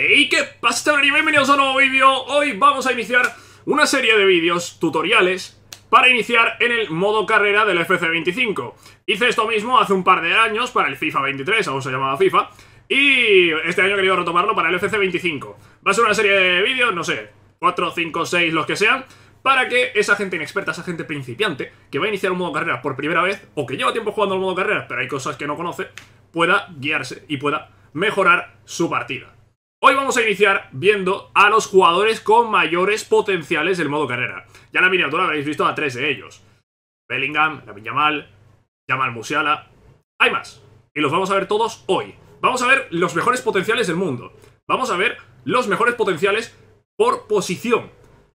¡Hey! qué pasa, y Bienvenidos a un nuevo vídeo. Hoy vamos a iniciar una serie de vídeos, tutoriales, para iniciar en el modo carrera del FC25. Hice esto mismo hace un par de años para el FIFA 23, aún se llamaba FIFA, y este año he querido retomarlo para el FC25. Va a ser una serie de vídeos, no sé, 4, 5, 6, los que sean, para que esa gente inexperta, esa gente principiante, que va a iniciar un modo carrera por primera vez, o que lleva tiempo jugando al modo carrera, pero hay cosas que no conoce, pueda guiarse y pueda mejorar su partida. Hoy vamos a iniciar viendo a los jugadores con mayores potenciales del modo carrera. Ya la miniatura habréis visto a tres de ellos. Bellingham, la Yamal, Yamal Musiala... Hay más. Y los vamos a ver todos hoy. Vamos a ver los mejores potenciales del mundo. Vamos a ver los mejores potenciales por posición.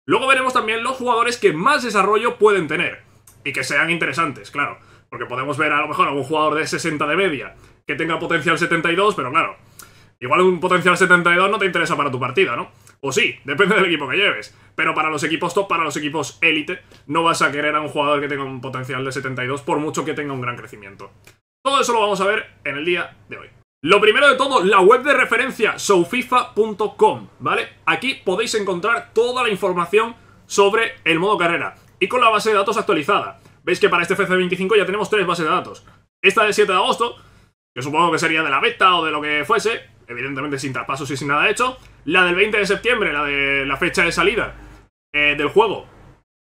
Luego veremos también los jugadores que más desarrollo pueden tener. Y que sean interesantes, claro. Porque podemos ver a lo mejor a un jugador de 60 de media que tenga potencial 72, pero claro... Igual un potencial 72 no te interesa para tu partida, ¿no? O sí, depende del equipo que lleves. Pero para los equipos top, para los equipos élite, no vas a querer a un jugador que tenga un potencial de 72 por mucho que tenga un gran crecimiento. Todo eso lo vamos a ver en el día de hoy. Lo primero de todo, la web de referencia, soufifa.com, ¿vale? Aquí podéis encontrar toda la información sobre el modo carrera y con la base de datos actualizada. Veis que para este FC25 ya tenemos tres bases de datos. Esta del 7 de agosto, que supongo que sería de la beta o de lo que fuese, evidentemente sin traspasos y sin nada hecho. La del 20 de septiembre, la de la fecha de salida eh, del juego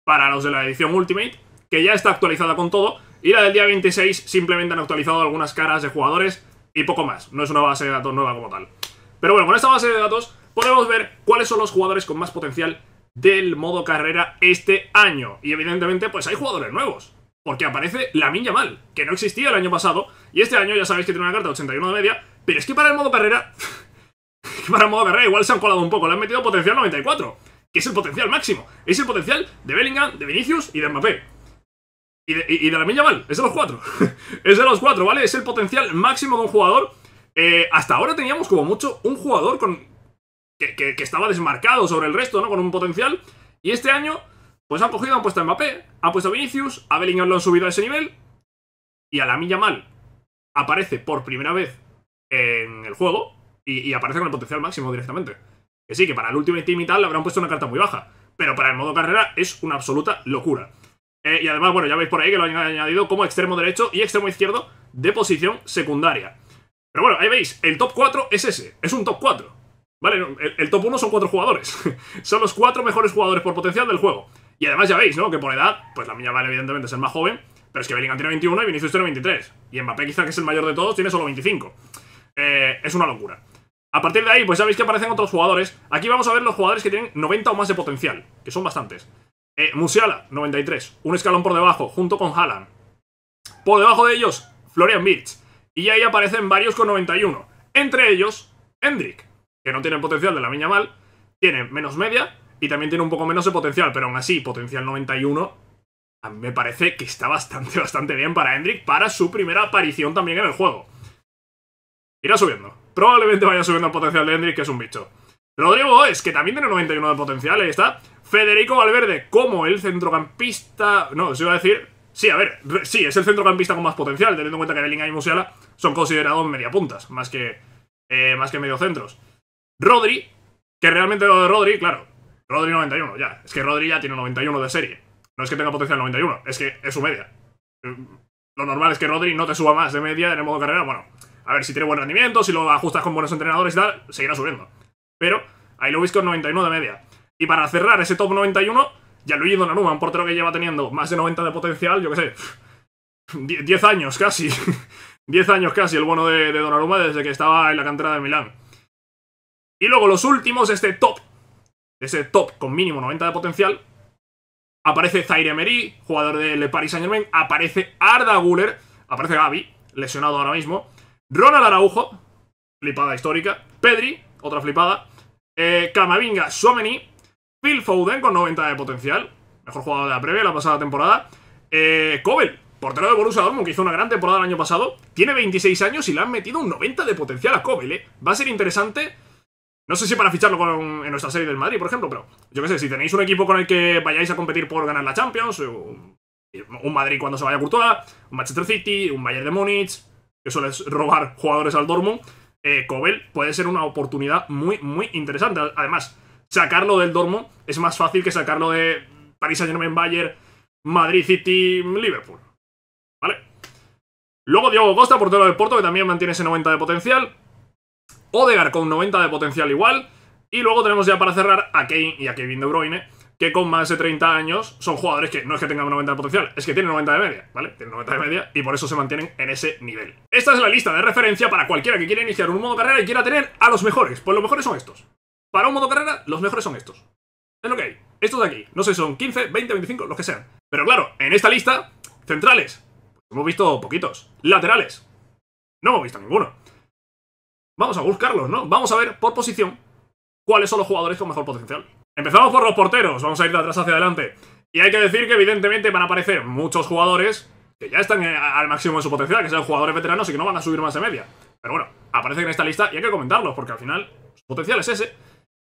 para los de la edición Ultimate, que ya está actualizada con todo. Y la del día 26 simplemente han actualizado algunas caras de jugadores y poco más. No es una base de datos nueva como tal. Pero bueno, con esta base de datos podemos ver cuáles son los jugadores con más potencial del modo carrera este año. Y evidentemente, pues hay jugadores nuevos. Porque aparece la Minya Mal, que no existía el año pasado. Y este año ya sabéis que tiene una carta 81 de media, pero es que para el modo carrera... para el modo carrera igual se han colado un poco. Le han metido potencial 94, que es el potencial máximo. Es el potencial de Bellingham, de Vinicius y de Mbappé. Y de, la Milla Mal. es de los cuatro. es de los cuatro, ¿vale? Es el potencial máximo de un jugador. Eh, hasta ahora teníamos como mucho un jugador con, que, estaba desmarcado sobre el resto, ¿no? Con un potencial. Y este año, pues han cogido, han puesto a Mbappé, han puesto Vinicius, a Bellingham lo han subido a ese nivel. Y a la Milla Mal aparece por primera vez en el juego y, aparece con el potencial máximo directamente. Que sí, que para el último Team y tal le habrán puesto una carta muy baja, pero para el modo carrera es una absoluta locura. Eh, y además, bueno, ya veis por ahí que lo han añadido como extremo derecho y extremo izquierdo de posición secundaria. Pero bueno, ahí veis, el top 4 es ese, es un top 4. ¿Vale? El, top 1 son 4 jugadores. son los 4 mejores jugadores por potencial del juego. Y además ya veis, ¿no? Que por edad, pues la mía vale evidentemente es el más joven, pero es que Bellingham tiene 21 y Vinicius tiene 23. Y Mbappé quizá que es el mayor de todos tiene solo 25. Eh, es una locura. A partir de ahí, pues sabéis que aparecen otros jugadores. Aquí vamos a ver los jugadores que tienen 90 o más de potencial, que son bastantes. Eh, Musiala, 93, un escalón por debajo, junto con Haaland. Por debajo de ellos, Florian Birch. Y ahí aparecen varios con 91. Entre ellos, Hendrik, que no tiene el potencial de la mina Mal, tiene menos media y también tiene un poco menos de potencial, pero aún así, potencial 91, a mí me parece que está bastante, bastante bien para Hendrik para su primera aparición también en el juego. Irá subiendo. Probablemente vaya subiendo el potencial de Hendrix, que es un bicho. Rodrigo es que también tiene 91 de potencial, ahí está. Federico Valverde, como el centrocampista... No, se iba a decir... Sí, a ver, sí, es el centrocampista con más potencial, teniendo en cuenta que Bellingham y Musiala son considerados media puntas más que, eh, más que mediocentros. Rodri, que realmente lo de Rodri, claro, Rodri 91, ya. Es que Rodri ya tiene 91 de serie. No es que tenga potencial 91, es que es su media. Mm, lo normal es que Rodri no te suba más de media en el modo carrera, bueno, a ver, si tiene buen rendimiento, si lo ajustas con buenos entrenadores y tal, seguirá subiendo. Pero ahí lo veis con 91 de media. Y para cerrar ese top 91, ya don Donnarumma, un portero que lleva teniendo más de 90 de potencial, yo qué sé, 10 años casi. 10 años casi el bueno de, don Donnarumma desde que estaba en la cantera de Milán. Y luego los últimos este top, ese top con mínimo 90 de potencial, aparece Zaire Meri, jugador del Paris Saint-Germain, aparece Arda Guller, aparece Gaby, lesionado ahora mismo, Ronald Araujo, flipada histórica. Pedri, otra flipada. Eh, Camavinga, Suameni. Phil Foden con 90 de potencial. Mejor jugador de la previa la pasada temporada. Eh, Kobel, portero de Borussia Dortmund, que hizo una gran temporada el año pasado. Tiene 26 años y le han metido un 90 de potencial a Kobel, eh. Va a ser interesante. No sé si para ficharlo con, en nuestra serie del Madrid, por ejemplo, pero yo qué sé, si tenéis un equipo con el que vayáis a competir por ganar la Champions, un Madrid cuando se vaya a Courtois, un Manchester City, un Bayern de Múnich, que suele robar jugadores al Dortmund, eh, Cobel puede ser una oportunidad muy, muy interesante. Además, sacarlo del Dortmund es más fácil que sacarlo de Paris Saint-Germain, Bayern, Madrid City, Liverpool. ¿Vale? Luego Diego Costa, portero del Porto, que también mantiene ese 90 de potencial. Odegar con 90 de potencial igual. Y luego tenemos ya para cerrar a Kane y a Kevin De Bruyne, que con más de 30 años son jugadores que no es que tengan 90 de potencial, es que tienen 90 de media, ¿vale? Tienen 90 de media y por eso se mantienen en ese nivel. Esta es la lista de referencia para cualquiera que quiera iniciar un modo carrera y quiera tener a los mejores. Pues los mejores son estos. Para un modo carrera, los mejores son estos. Es lo que hay. Estos de aquí. No sé si son 15, 20, 25, los que sean. Pero claro, en esta lista, centrales, pues hemos visto poquitos. Laterales, no hemos visto ninguno. Vamos a buscarlos, ¿no? Vamos a ver por posición cuáles son los jugadores con mejor potencial. Empezamos por los porteros, vamos a ir de atrás hacia adelante. Y hay que decir que evidentemente van a aparecer muchos jugadores que ya están eh, al máximo de su potencial, que sean jugadores veteranos y que no van a subir más de media. Pero bueno, aparecen en esta lista y hay que comentarlos, porque al final su potencial es ese.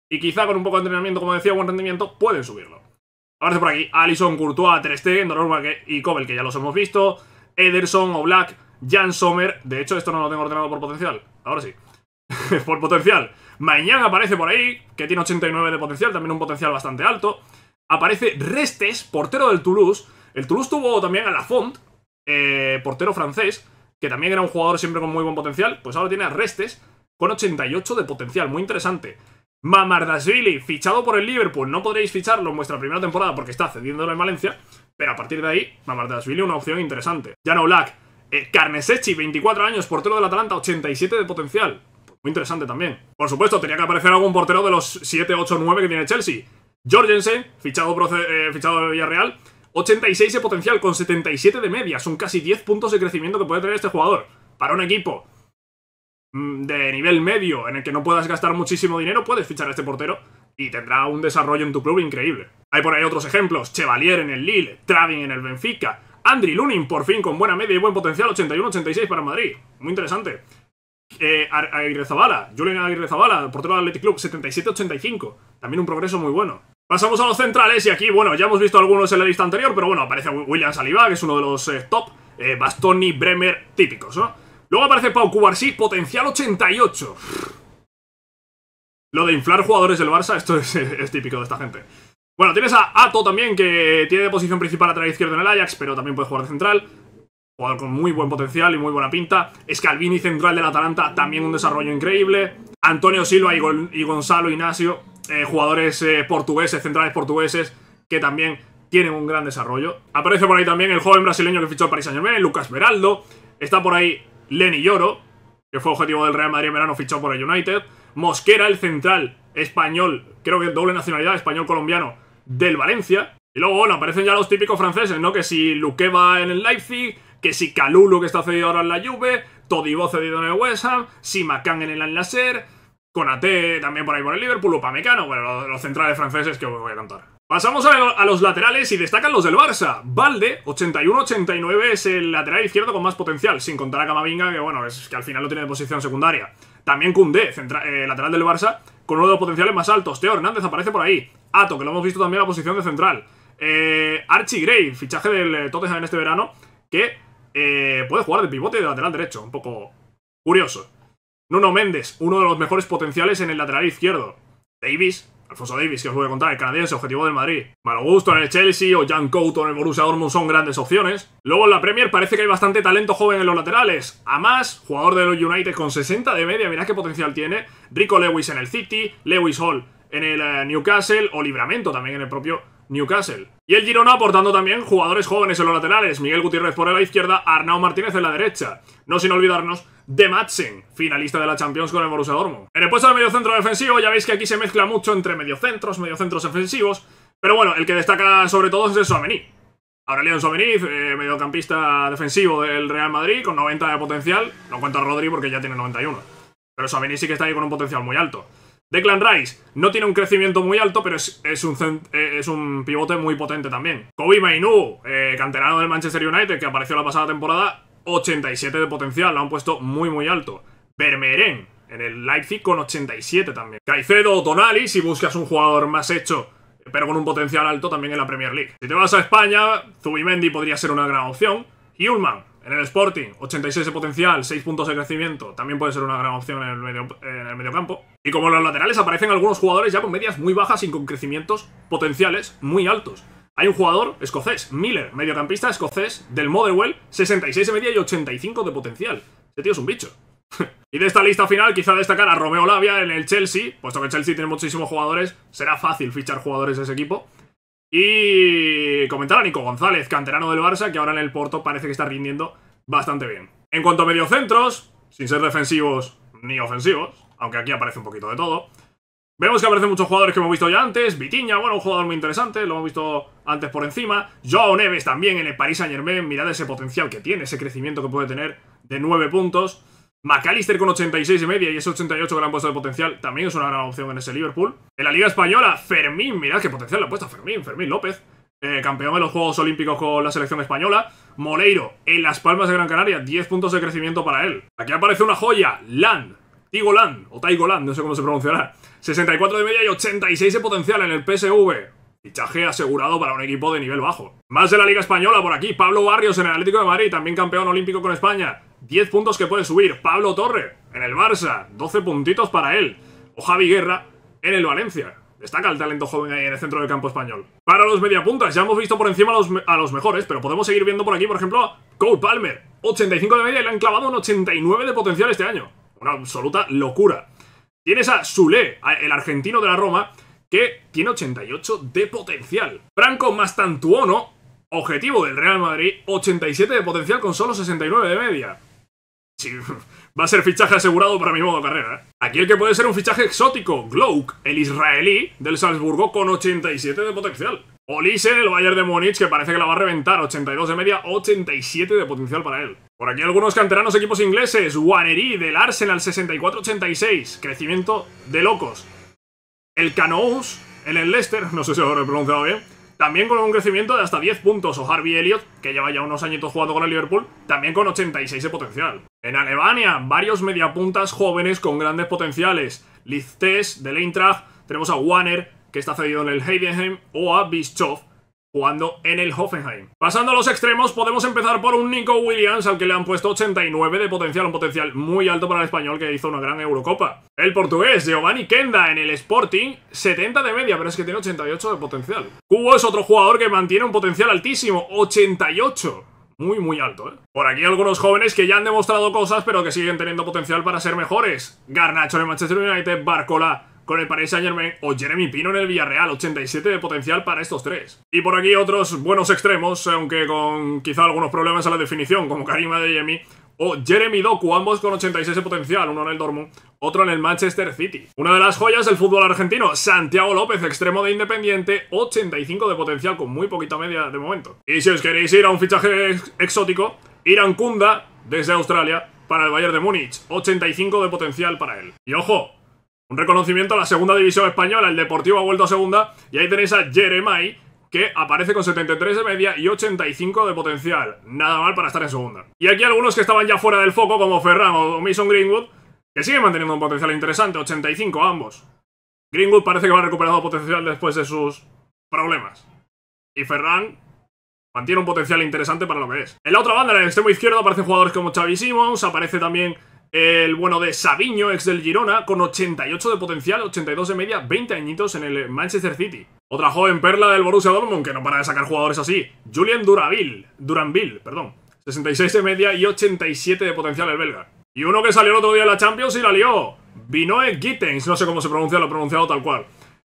Y quizá con un poco de entrenamiento, como decía, buen rendimiento, pueden subirlo. Aparece por aquí Alison, Courtois, Ter Stegen, y Cobel que ya los hemos visto. Ederson, O'Black, Jan Sommer. De hecho, esto no lo tengo ordenado por potencial. Ahora sí. por potencial. Mañana aparece por ahí, que tiene 89 de potencial, también un potencial bastante alto. Aparece Restes, portero del Toulouse. El Toulouse tuvo también a Lafont, font, eh, portero francés, que también era un jugador siempre con muy buen potencial. Pues ahora tiene a Restes con 88 de potencial, muy interesante. Mamardashvili, fichado por el Liverpool, no podréis ficharlo en vuestra primera temporada porque está cediéndolo en Valencia, pero a partir de ahí, Mamardashvili una opción interesante. Jan Oblak, eh, Carnesechi, 24 años, portero del Atalanta, 87 de potencial. Muy interesante también. Por supuesto, tenía que aparecer algún portero de los 7, 8, 9 que tiene Chelsea. Jorgensen, fichado, eh, fichado de Villarreal, 86 de potencial con 77 de media. Son casi 10 puntos de crecimiento que puede tener este jugador. Para un equipo mm, de nivel medio en el que no puedas gastar muchísimo dinero, puedes fichar a este portero y tendrá un desarrollo en tu club increíble. Hay por ahí otros ejemplos, Chevalier en el Lille, Travin en el Benfica, Andri Lunin por fin con buena media y buen potencial, 81-86 para Madrid. Muy interesante. Eh, Aguirre Zabala, Julian Aguirre Zabala, portero del Athletic Club, 77-85. También un progreso muy bueno. Pasamos a los centrales y aquí, bueno, ya hemos visto algunos en la lista anterior, pero bueno, aparece William Saliba, que es uno de los eh, top, eh, Bastoni, Bremer, típicos, ¿no? Luego aparece Pau Cubarsí, potencial 88. Lo de inflar jugadores del Barça, esto es, típico de esta gente. Bueno, tienes a Ato también, que tiene de posición principal a través izquierda en el Ajax, pero también puede jugar de central jugador con muy buen potencial y muy buena pinta. Scalvini, central del Atalanta, también un desarrollo increíble. Antonio Silva y, Gonzalo Ignacio, eh, jugadores eh, portugueses, centrales portugueses, que también tienen un gran desarrollo. Aparece por ahí también el joven brasileño que fichó el Paris Saint-Germain, Lucas Veraldo. Está por ahí Lenny Lloro, que fue objetivo del Real Madrid en verano, fichó por el United. Mosquera, el central español, creo que doble nacionalidad, español-colombiano, del Valencia. Y luego, bueno, aparecen ya los típicos franceses, ¿no? Que si Luque va en el Leipzig, que si Calulu, que está cedido ahora en la Juve, Todibo cedido en el West Ham, Si Macán en el Al-Nasser, Conate también por ahí por el Liverpool, Pamecano. bueno, los, centrales franceses que os voy a contar. Pasamos a, los laterales y destacan los del Barça. Valde, 81-89, es el lateral izquierdo con más potencial, sin contar a Camavinga, que bueno, es que al final lo tiene de posición secundaria. También Koundé, eh, lateral del Barça, con uno de los potenciales más altos. Teo Hernández aparece por ahí. Ato, que lo hemos visto también en la posición de central. Eh, Archie Gray, fichaje del eh, Tottenham en este verano, que eh, puede jugar de pivote de lateral derecho. Un poco curioso. Nuno Méndez, uno de los mejores potenciales en el lateral izquierdo. Davis, Alfonso Davis, que os voy a contar, el canadiense, objetivo del Madrid. Malo Gusto en el Chelsea o Jan Couto en el Borussia Dortmund son grandes opciones. Luego en la Premier parece que hay bastante talento joven en los laterales. A más, jugador de los United con 60 de media, mirad qué potencial tiene. Rico Lewis en el City, Lewis Hall en el eh, Newcastle o Libramento también en el propio Newcastle. Y el Girona aportando también jugadores jóvenes en los laterales. Miguel Gutiérrez por la izquierda, Arnau Martínez en la derecha. No sin olvidarnos de Madsen, finalista de la Champions con el Borussia Dortmund. En el puesto de mediocentro defensivo ya veis que aquí se mezcla mucho entre mediocentros, mediocentros defensivos. Pero bueno, el que destaca sobre todo es el Suamení. Aurelio Suamení, eh, mediocampista defensivo del Real Madrid con 90 de potencial. No cuenta Rodri porque ya tiene 91. Pero Suamení sí que está ahí con un potencial muy alto. Declan Rice no tiene un crecimiento muy alto, pero es, es, un, eh, es un, pivote muy potente también. Kobe Mainu, eh, canterano del Manchester United, que apareció la pasada temporada, 87 de potencial, lo han puesto muy muy alto. Bermeren, en el Leipzig con 87 también. Caicedo o Tonali, si buscas un jugador más hecho, pero con un potencial alto también en la Premier League. Si te vas a España, Zubimendi podría ser una gran opción. Hulman, en el Sporting, 86 de potencial, 6 puntos de crecimiento. También puede ser una gran opción en el, medio, en el mediocampo. Y como en los laterales aparecen algunos jugadores ya con medias muy bajas y con crecimientos potenciales muy altos. Hay un jugador escocés, Miller, mediocampista escocés del Motherwell, 66 de media y 85 de potencial. Este tío es un bicho. y de esta lista final quizá destacar a Romeo Lavia en el Chelsea, puesto que Chelsea tiene muchísimos jugadores, será fácil fichar jugadores de ese equipo. Y comentar a Nico González, canterano del Barça, que ahora en el Porto parece que está rindiendo bastante bien. En cuanto a mediocentros, sin ser defensivos ni ofensivos, aunque aquí aparece un poquito de todo, vemos que aparecen muchos jugadores que hemos visto ya antes. Vitiña, bueno, un jugador muy interesante, lo hemos visto antes por encima. Joao Neves también en el Paris Saint-Germain, mirad ese potencial que tiene, ese crecimiento que puede tener de 9 puntos. McAllister con 86 y media y ese 88 que le han puesto de potencial también es una gran opción en ese Liverpool. En la Liga Española, Fermín, mirad qué potencial le ha puesto Fermín, Fermín López. Eh, campeón de los Juegos Olímpicos con la selección española. Moleiro, en Las Palmas de Gran Canaria, 10 puntos de crecimiento para él. Aquí aparece una joya, Land, Tigo Land, o Taigo Land, no sé cómo se pronunciará. 64 de media y 86 de potencial en el PSV. Fichaje asegurado para un equipo de nivel bajo. Más de la Liga Española por aquí, Pablo Barrios en el Atlético de Madrid, también campeón olímpico con España. 10 puntos que puede subir. Pablo Torre en el Barça, 12 puntitos para él. O Javi Guerra en el Valencia. Destaca el talento joven ahí en el centro del campo español. Para los mediapuntas, ya hemos visto por encima a los, a los mejores, pero podemos seguir viendo por aquí, por ejemplo, a Cole Palmer. 85 de media y le han clavado un 89 de potencial este año. Una absoluta locura. Tienes a Sule, el argentino de la Roma, que tiene 88 de potencial. Franco Mastantuono, objetivo del Real Madrid, 87 de potencial con solo 69 de media. va a ser fichaje asegurado para mi modo carrera. ¿eh? Aquí el que puede ser un fichaje exótico, Glouk, el israelí del Salzburgo con 87 de potencial. Olise, el Bayern de Múnich, que parece que la va a reventar, 82 de media, 87 de potencial para él. Por aquí algunos canteranos equipos ingleses, Waneri del Arsenal, 64-86, crecimiento de locos. El Canoos, el Leicester, no sé si lo he pronunciado bien, también con un crecimiento de hasta 10 puntos, o Harvey Elliott, que lleva ya unos añitos jugando con el Liverpool, también con 86 de potencial. En Alemania, varios mediapuntas jóvenes con grandes potenciales. Liz Tess, del Eintracht, tenemos a Warner, que está cedido en el Heidenheim, o a Bischoff, jugando en el Hoffenheim. Pasando a los extremos, podemos empezar por un Nico Williams, al que le han puesto 89 de potencial, un potencial muy alto para el español que hizo una gran Eurocopa. El portugués, Giovanni Kenda, en el Sporting, 70 de media, pero es que tiene 88 de potencial. Cubo es otro jugador que mantiene un potencial altísimo, 88 muy muy alto. ¿eh? Por aquí algunos jóvenes que ya han demostrado cosas pero que siguen teniendo potencial para ser mejores. Garnacho de Manchester United, Barcola con el Paris Saint Germain o Jeremy Pino en el Villarreal, 87 de potencial para estos tres. Y por aquí otros buenos extremos, aunque con quizá algunos problemas a la definición, como Karima de jeremy o Jeremy Doku, ambos con 86 de potencial, uno en el Dortmund, otro en el Manchester City. Una de las joyas del fútbol argentino, Santiago López, extremo de Independiente, 85 de potencial con muy poquita media de momento. Y si os queréis ir a un fichaje exótico, Irán Kunda, desde Australia, para el Bayern de Múnich, 85 de potencial para él. Y ojo, un reconocimiento a la segunda división española. El Deportivo ha vuelto a segunda. Y ahí tenéis a Jeremai, que aparece con 73 de media y 85 de potencial. Nada mal para estar en segunda. Y aquí algunos que estaban ya fuera del foco, como Ferran o Mason Greenwood, que siguen manteniendo un potencial interesante. 85 ambos. Greenwood parece que va recuperado potencial después de sus problemas. Y Ferran mantiene un potencial interesante para lo que es. En la otra banda, en el extremo izquierdo, aparecen jugadores como Xavi Simons, aparece también el bueno de Sabiño, ex del Girona, con 88 de potencial, 82 de media, 20 añitos en el Manchester City. Otra joven perla del Borussia Dortmund, que no para de sacar jugadores así. Julian Duraville, Duranville, perdón. 66 de media y 87 de potencial el belga. Y uno que salió el otro día en la Champions y la lió. Binoe Gittens, no sé cómo se pronuncia, lo he pronunciado tal cual.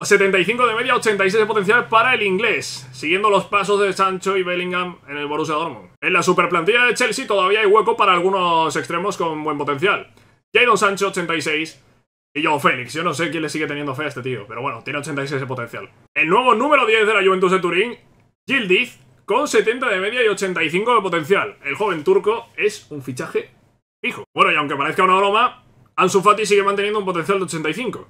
75 de media, 86 de potencial para el inglés, siguiendo los pasos de Sancho y Bellingham en el Borussia Dortmund. En la superplantilla de Chelsea todavía hay hueco para algunos extremos con buen potencial. Jadon Sancho, 86, y yo Félix. Yo no sé quién le sigue teniendo fe a este tío, pero bueno, tiene 86 de potencial. El nuevo número 10 de la Juventus de Turín, Gildiz, con 70 de media y 85 de potencial. El joven turco es un fichaje fijo. Bueno, y aunque parezca una broma, Ansu Fati sigue manteniendo un potencial de 85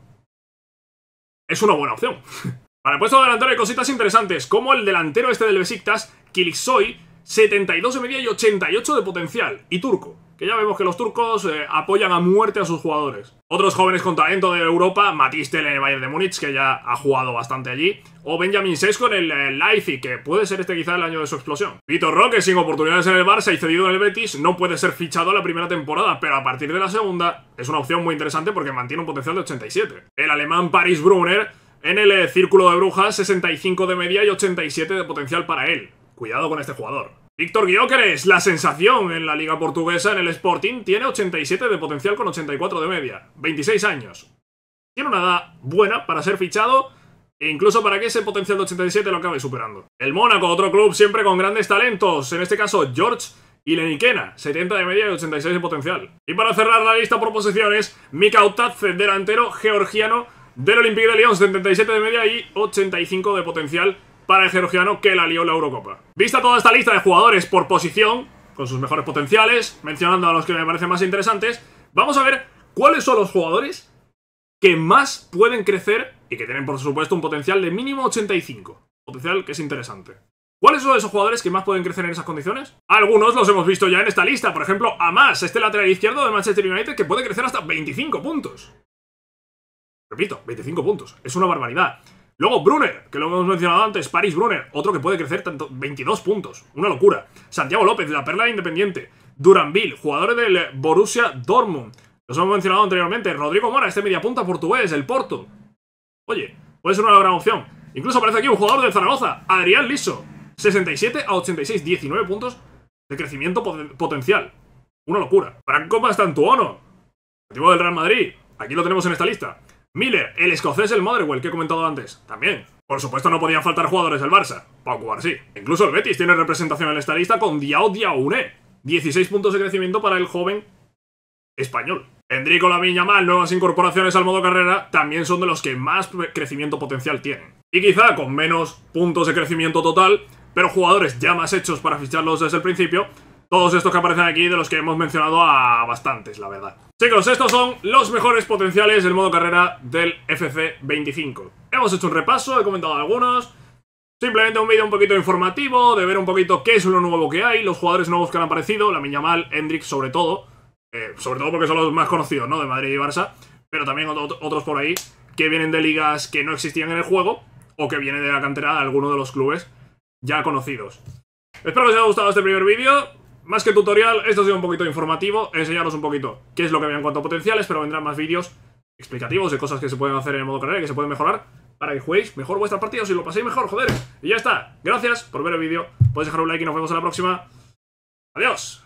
es una buena opción. Para el puesto de delantero hay cositas interesantes, como el delantero este del Besiktas, y 72 de media y 88 de potencial, y turco que ya vemos que los turcos eh, apoyan a muerte a sus jugadores. Otros jóvenes con talento de Europa, Matiste en el Bayern de Múnich, que ya ha jugado bastante allí, o Benjamin Sesko en el, eh, Leipzig, que puede ser este quizá el año de su explosión. Vitor Roque, sin oportunidades en el Barça y cedido en el Betis, no puede ser fichado la primera temporada, pero a partir de la segunda es una opción muy interesante porque mantiene un potencial de 87. El alemán Paris Brunner, en el eh, Círculo de Brujas, 65 de media y 87 de potencial para él. Cuidado con este jugador. Víctor Guióqueres, la sensación en la liga portuguesa en el Sporting, tiene 87 de potencial con 84 de media, 26 años. Tiene una edad buena para ser fichado e incluso para que ese potencial de 87 lo acabe superando. El Mónaco, otro club siempre con grandes talentos, en este caso George y 70 de media y 86 de potencial. Y para cerrar la lista por posiciones, Mika delantero georgiano del Olympique de Lyon, 77 de media y 85 de potencial para el georgiano que la lió la Eurocopa. Vista toda esta lista de jugadores por posición, con sus mejores potenciales, mencionando a los que me parecen más interesantes, vamos a ver cuáles son los jugadores que más pueden crecer y que tienen, por supuesto, un potencial de mínimo 85. Potencial que es interesante. ¿Cuáles son esos jugadores que más pueden crecer en esas condiciones? Algunos los hemos visto ya en esta lista, por ejemplo, Amas, este lateral izquierdo de Manchester United que puede crecer hasta 25 puntos. Repito, 25 puntos. Es una barbaridad. Luego Brunner, que lo hemos mencionado antes, Paris Brunner, otro que puede crecer tanto 22 puntos, una locura. Santiago López, de la Perla Independiente, Duranville, jugador del Borussia Dortmund, los hemos mencionado anteriormente, Rodrigo Mora, este mediapunta portugués, el Porto. Oye, puede ser una gran opción. Incluso aparece aquí un jugador del Zaragoza, Adrián Liso, 67 a 86, 19 puntos de crecimiento potencial. Una locura. Franco Mastantuono. activo del Real Madrid, aquí lo tenemos en esta lista. Miller, el escocés el Motherwell que he comentado antes, también. Por supuesto no podían faltar jugadores del Barça, Pau sí. Incluso el Betis tiene representación en esta lista con Diao une 16 puntos de crecimiento para el joven español. Endrico mal, nuevas incorporaciones al modo carrera, también son de los que más crecimiento potencial tienen. Y quizá con menos puntos de crecimiento total, pero jugadores ya más hechos para ficharlos desde el principio, todos estos que aparecen aquí, de los que hemos mencionado a bastantes, la verdad. Chicos, estos son los mejores potenciales del modo carrera del FC25. Hemos hecho un repaso, he comentado algunos. Simplemente un vídeo un poquito informativo, de ver un poquito qué es lo nuevo que hay, los jugadores nuevos que han aparecido, la mal, Hendrix sobre todo, eh, sobre todo porque son los más conocidos, ¿no? De Madrid y Barça, pero también otros por ahí que vienen de ligas que no existían en el juego o que vienen de la cantera de alguno de los clubes ya conocidos. Espero que os haya gustado este primer vídeo más que tutorial, esto ha sido un poquito informativo, enseñaros un poquito qué es lo que había en cuanto a potenciales, pero vendrán más vídeos explicativos de cosas que se pueden hacer en el modo carrera y que se pueden mejorar para que juguéis mejor vuestras partidas y lo paséis mejor, joder. Y ya está. Gracias por ver el vídeo. Podéis dejar un like y nos vemos en la próxima. Adiós.